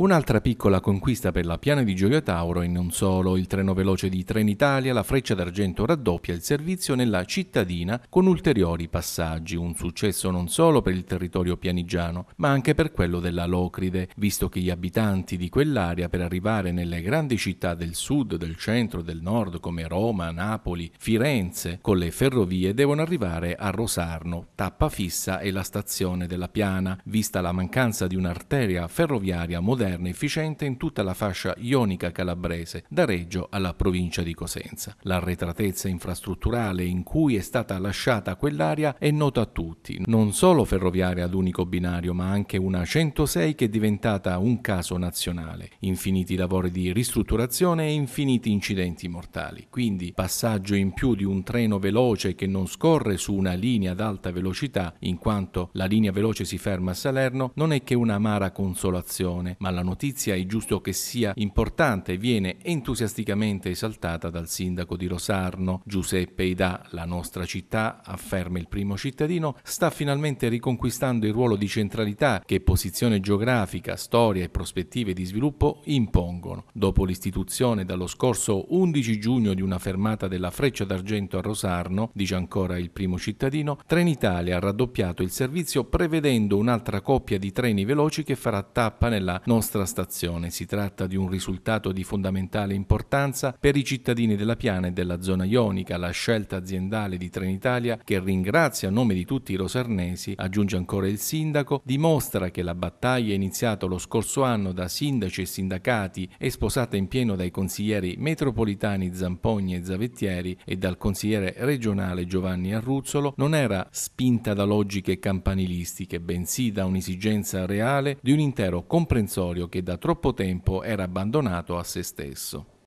Un'altra piccola conquista per la Piana di Gioia Tauro e non solo, il treno veloce di Trenitalia, la Freccia d'Argento raddoppia il servizio nella cittadina con ulteriori passaggi, un successo non solo per il territorio pianigiano, ma anche per quello della Locride, visto che gli abitanti di quell'area per arrivare nelle grandi città del sud, del centro, del nord come Roma, Napoli, Firenze, con le ferrovie devono arrivare a Rosarno, tappa fissa e la stazione della Piana, vista la mancanza di un'arteria ferroviaria moderna moderna e efficiente in tutta la fascia ionica calabrese, da Reggio alla provincia di Cosenza. L'arretratezza infrastrutturale in cui è stata lasciata quell'area è nota a tutti, non solo ferroviaria ad unico binario, ma anche una 106 che è diventata un caso nazionale. Infiniti lavori di ristrutturazione e infiniti incidenti mortali. Quindi passaggio in più di un treno veloce che non scorre su una linea ad alta velocità, in quanto la linea veloce si ferma a Salerno, non è che una amara consolazione, ma la notizia è giusto che sia importante e viene entusiasticamente esaltata dal sindaco di Rosarno. Giuseppe Ida, la nostra città, afferma il primo cittadino, sta finalmente riconquistando il ruolo di centralità che posizione geografica, storia e prospettive di sviluppo impongono. Dopo l'istituzione dallo scorso 11 giugno di una fermata della Freccia d'Argento a Rosarno, dice ancora il primo cittadino, Trenitalia ha raddoppiato il servizio prevedendo un'altra coppia di treni veloci che farà tappa nella nostra nostra stazione. Si tratta di un risultato di fondamentale importanza per i cittadini della Piana e della zona ionica. La scelta aziendale di Trenitalia, che ringrazia a nome di tutti i rosarnesi, aggiunge ancora il sindaco, dimostra che la battaglia iniziata lo scorso anno da sindaci e sindacati e sposata in pieno dai consiglieri metropolitani Zampogni e Zavettieri e dal consigliere regionale Giovanni Arruzzolo, non era spinta da logiche campanilistiche, bensì da un'esigenza reale di un intero comprensore territorio che da troppo tempo era abbandonato a se stesso.